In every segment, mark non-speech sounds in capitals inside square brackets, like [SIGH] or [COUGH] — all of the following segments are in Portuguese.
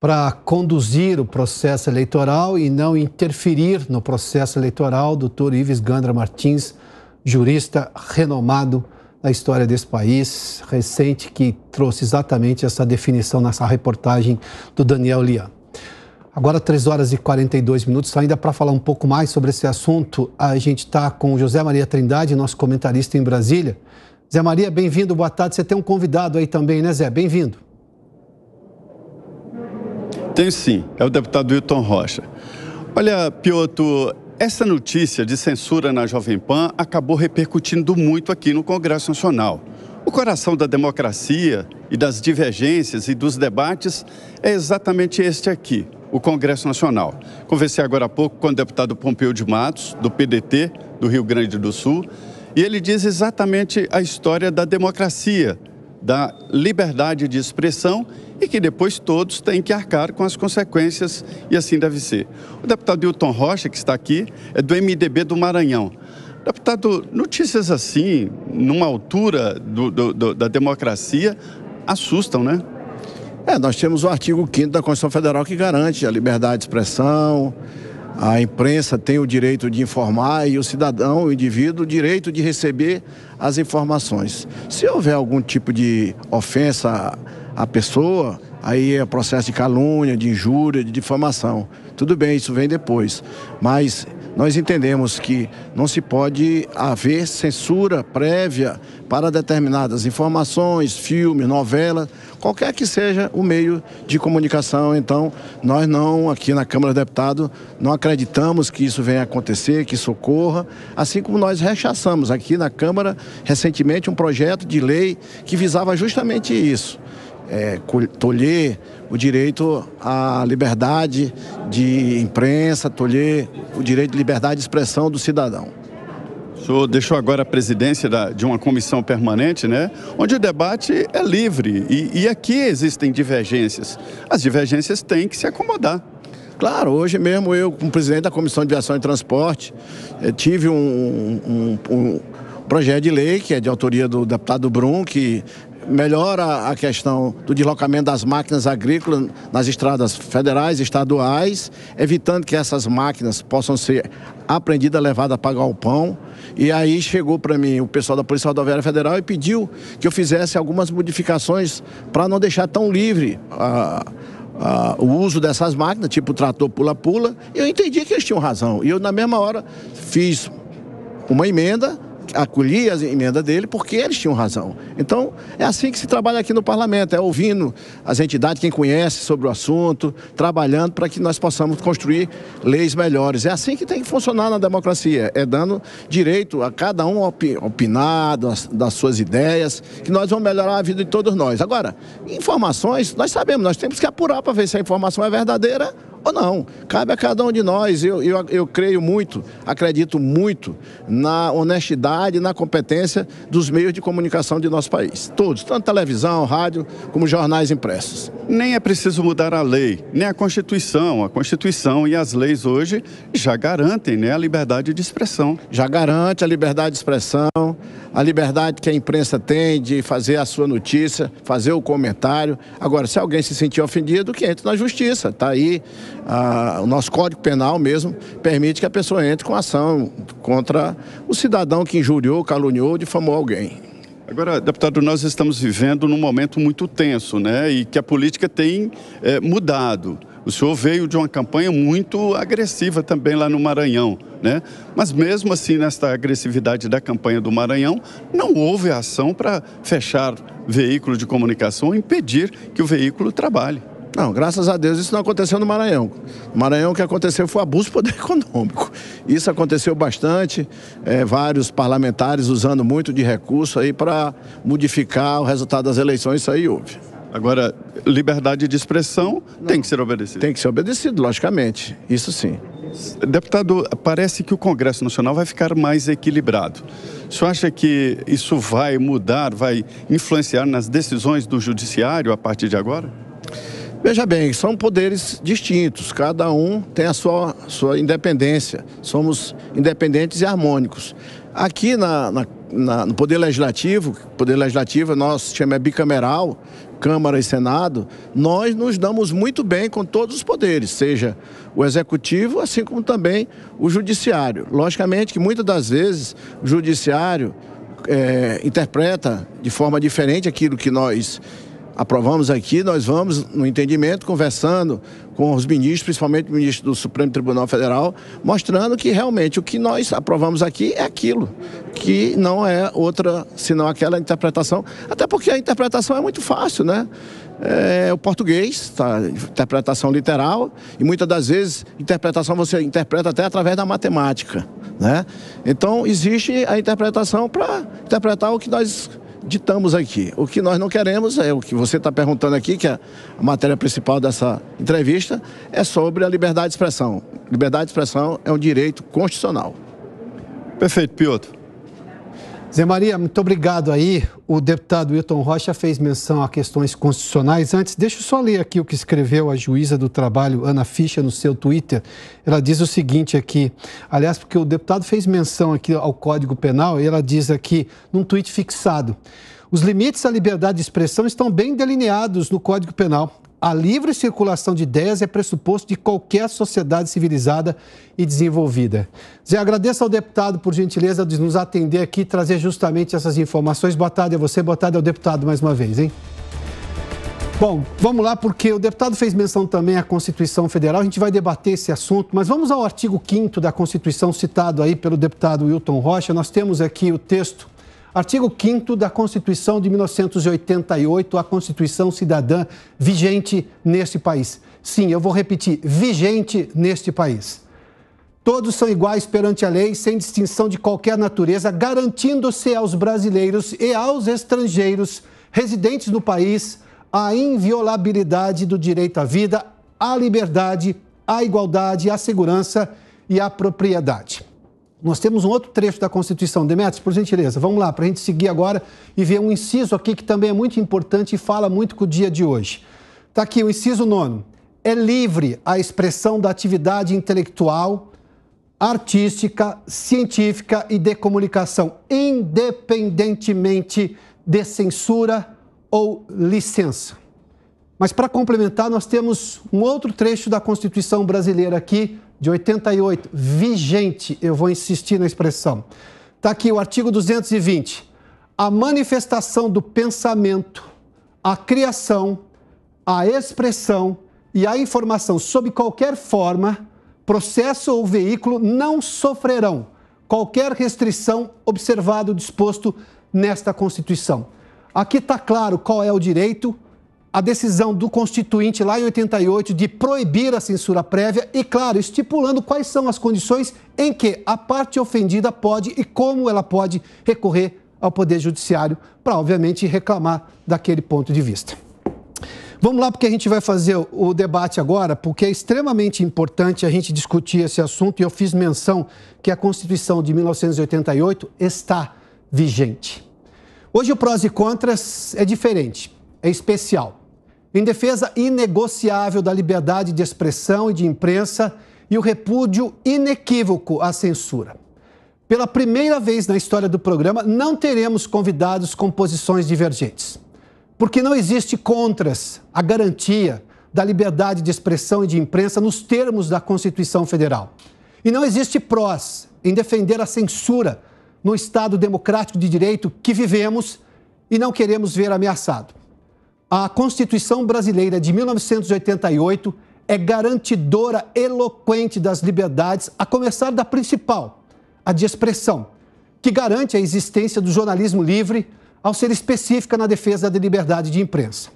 para conduzir o processo eleitoral e não interferir no processo eleitoral, doutor Ives Gandra Martins, jurista renomado na história desse país, recente, que trouxe exatamente essa definição nessa reportagem do Daniel Lian. Agora, 3 horas e 42 minutos, ainda para falar um pouco mais sobre esse assunto, a gente está com José Maria Trindade, nosso comentarista em Brasília. Zé Maria, bem-vindo, boa tarde. Você tem um convidado aí também, né, Zé? Bem-vindo. Tenho sim, é o deputado Wilton Rocha. Olha, Pioto, essa notícia de censura na Jovem Pan acabou repercutindo muito aqui no Congresso Nacional. O coração da democracia e das divergências e dos debates é exatamente este aqui, o Congresso Nacional. Conversei agora há pouco com o deputado Pompeu de Matos, do PDT, do Rio Grande do Sul, e ele diz exatamente a história da democracia, da liberdade de expressão e que depois todos têm que arcar com as consequências e assim deve ser. O deputado Hilton Rocha, que está aqui, é do MDB do Maranhão. Deputado, notícias assim, numa altura do, do, do, da democracia, assustam, né? É, nós temos o artigo 5 da Constituição Federal que garante a liberdade de expressão, a imprensa tem o direito de informar e o cidadão, o indivíduo, o direito de receber as informações. Se houver algum tipo de ofensa a pessoa, aí é processo de calúnia, de injúria, de difamação. Tudo bem, isso vem depois. Mas nós entendemos que não se pode haver censura prévia para determinadas informações, filmes, novelas, qualquer que seja o meio de comunicação. Então, nós não, aqui na Câmara dos Deputados, não acreditamos que isso venha acontecer, que isso ocorra, assim como nós rechaçamos aqui na Câmara, recentemente, um projeto de lei que visava justamente isso é, tolher o direito à liberdade de imprensa, tolher o direito de liberdade de expressão do cidadão. O senhor deixou agora a presidência da, de uma comissão permanente, né? Onde o debate é livre e, e aqui existem divergências. As divergências têm que se acomodar. Claro, hoje mesmo eu, como presidente da Comissão de Viação e Transporte, eh, tive um, um, um projeto de lei que é de autoria do deputado Brum, que melhora a questão do deslocamento das máquinas agrícolas nas estradas federais, estaduais, evitando que essas máquinas possam ser apreendidas, levadas para galpão. E aí chegou para mim o pessoal da Polícia Rodoviária Federal e pediu que eu fizesse algumas modificações para não deixar tão livre a, a, o uso dessas máquinas, tipo trator pula-pula. Eu entendi que eles tinham razão. E eu, na mesma hora, fiz uma emenda acolhia as emendas dele porque eles tinham razão. Então, é assim que se trabalha aqui no parlamento, é ouvindo as entidades, quem conhece sobre o assunto, trabalhando para que nós possamos construir leis melhores. É assim que tem que funcionar na democracia, é dando direito a cada um opinar das suas ideias, que nós vamos melhorar a vida de todos nós. Agora, informações, nós sabemos, nós temos que apurar para ver se a informação é verdadeira ou não. Cabe a cada um de nós. Eu, eu, eu creio muito, acredito muito na honestidade, na competência dos meios de comunicação de nosso país. Todos, tanto televisão, rádio, como jornais impressos. Nem é preciso mudar a lei, nem a Constituição. A Constituição e as leis hoje já garantem né, a liberdade de expressão. Já garante a liberdade de expressão, a liberdade que a imprensa tem de fazer a sua notícia, fazer o comentário. Agora, se alguém se sentir ofendido, que entre na justiça. Está aí o nosso Código Penal mesmo permite que a pessoa entre com ação contra o cidadão que injuriou, caluniou ou difamou alguém. Agora, deputado, nós estamos vivendo num momento muito tenso, né? E que a política tem é, mudado. O senhor veio de uma campanha muito agressiva também lá no Maranhão, né? Mas mesmo assim, nesta agressividade da campanha do Maranhão, não houve ação para fechar veículo de comunicação, impedir que o veículo trabalhe. Não, graças a Deus isso não aconteceu no Maranhão. No Maranhão o que aconteceu foi abuso do poder [LAUGHS] econômico. Isso aconteceu bastante, é, vários parlamentares usando muito de recurso aí para modificar o resultado das eleições, isso aí houve. Agora, liberdade de expressão não, tem que ser obedecida. Tem que ser obedecido, logicamente. Isso sim. Deputado, parece que o Congresso Nacional vai ficar mais equilibrado. O senhor acha que isso vai mudar, vai influenciar nas decisões do Judiciário a partir de agora? Veja bem, são poderes distintos, cada um tem a sua, sua independência, somos independentes e harmônicos. Aqui na, na, na, no Poder Legislativo, Poder Legislativo nosso chama é bicameral, Câmara e Senado, nós nos damos muito bem com todos os poderes, seja o Executivo, assim como também o Judiciário. Logicamente que muitas das vezes o Judiciário é, interpreta de forma diferente aquilo que nós aprovamos aqui, nós vamos, no entendimento, conversando com os ministros, principalmente o ministro do Supremo Tribunal Federal, mostrando que realmente o que nós aprovamos aqui é aquilo, que não é outra senão aquela interpretação. Até porque a interpretação é muito fácil, né? É o português, tá? interpretação literal, e muitas das vezes interpretação você interpreta até através da matemática. Né? Então existe a interpretação para interpretar o que nós ditamos aqui. O que nós não queremos é o que você está perguntando aqui, que é a matéria principal dessa entrevista, é sobre a liberdade de expressão. Liberdade de expressão é um direito constitucional. Perfeito, Piotr. Zé Maria, muito obrigado aí. O deputado Hilton Rocha fez menção a questões constitucionais. Antes, deixa eu só ler aqui o que escreveu a juíza do trabalho, Ana Ficha, no seu Twitter. Ela diz o seguinte aqui, aliás, porque o deputado fez menção aqui ao Código Penal e ela diz aqui, num tweet fixado, os limites à liberdade de expressão estão bem delineados no Código Penal. A livre circulação de ideias é pressuposto de qualquer sociedade civilizada e desenvolvida. Zé, agradeço ao deputado, por gentileza, de nos atender aqui e trazer justamente essas informações. Boa tarde a você, boa tarde ao deputado mais uma vez, hein? Bom, vamos lá, porque o deputado fez menção também à Constituição Federal. A gente vai debater esse assunto, mas vamos ao artigo 5 da Constituição, citado aí pelo deputado Wilton Rocha. Nós temos aqui o texto Artigo 5 da Constituição de 1988, a Constituição cidadã vigente neste país. Sim, eu vou repetir, vigente neste país. Todos são iguais perante a lei, sem distinção de qualquer natureza, garantindo-se aos brasileiros e aos estrangeiros residentes no país a inviolabilidade do direito à vida, à liberdade, à igualdade, à segurança e à propriedade. Nós temos um outro trecho da Constituição. Demetrios, por gentileza, vamos lá, para a gente seguir agora e ver um inciso aqui que também é muito importante e fala muito com o dia de hoje. Está aqui o inciso nono. É livre a expressão da atividade intelectual, artística, científica e de comunicação, independentemente de censura ou licença. Mas para complementar, nós temos um outro trecho da Constituição brasileira aqui, de 88, vigente, eu vou insistir na expressão. Está aqui o artigo 220. A manifestação do pensamento, a criação, a expressão e a informação, sob qualquer forma, processo ou veículo, não sofrerão qualquer restrição observado disposto nesta Constituição. Aqui está claro qual é o direito a decisão do Constituinte lá em 88 de proibir a censura prévia e, claro, estipulando quais são as condições em que a parte ofendida pode e como ela pode recorrer ao Poder Judiciário para, obviamente, reclamar daquele ponto de vista. Vamos lá, porque a gente vai fazer o debate agora, porque é extremamente importante a gente discutir esse assunto e eu fiz menção que a Constituição de 1988 está vigente. Hoje o prós e contras é diferente, é especial em defesa inegociável da liberdade de expressão e de imprensa e o repúdio inequívoco à censura. Pela primeira vez na história do programa, não teremos convidados com posições divergentes, porque não existe contras à garantia da liberdade de expressão e de imprensa nos termos da Constituição Federal. E não existe prós em defender a censura no Estado democrático de direito que vivemos e não queremos ver ameaçado. A Constituição brasileira de 1988 é garantidora eloquente das liberdades, a começar da principal, a de expressão, que garante a existência do jornalismo livre ao ser específica na defesa da liberdade de imprensa.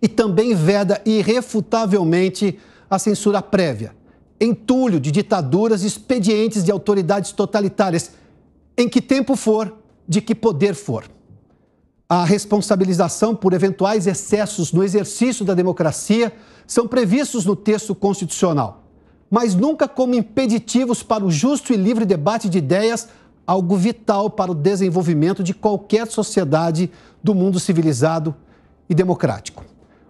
E também veda irrefutavelmente a censura prévia, entulho de ditaduras e expedientes de autoridades totalitárias, em que tempo for, de que poder for a responsabilização por eventuais excessos no exercício da democracia são previstos no texto constitucional, mas nunca como impeditivos para o justo e livre debate de ideias, algo vital para o desenvolvimento de qualquer sociedade do mundo civilizado e democrático.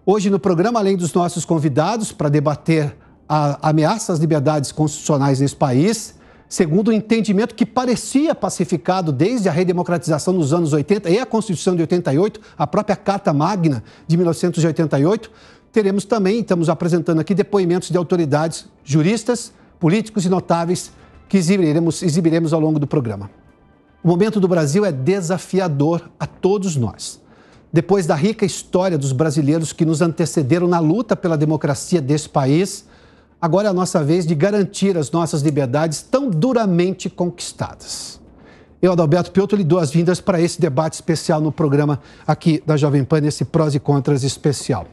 Hoje, no programa, além dos nossos convidados para debater a ameaça às liberdades constitucionais nesse país, segundo o um entendimento que parecia pacificado desde a redemocratização nos anos 80 e a Constituição de 88, a própria Carta Magna de 1988, teremos também, estamos apresentando aqui depoimentos de autoridades, juristas, políticos e notáveis que exibiremos, exibiremos ao longo do programa. O momento do Brasil é desafiador a todos nós. Depois da rica história dos brasileiros que nos antecederam na luta pela democracia desse país, Agora é a nossa vez de garantir as nossas liberdades tão duramente conquistadas. Eu, Adalberto Piotto, lhe dou as vindas para esse debate especial no programa aqui da Jovem Pan, nesse Prós e Contras especial.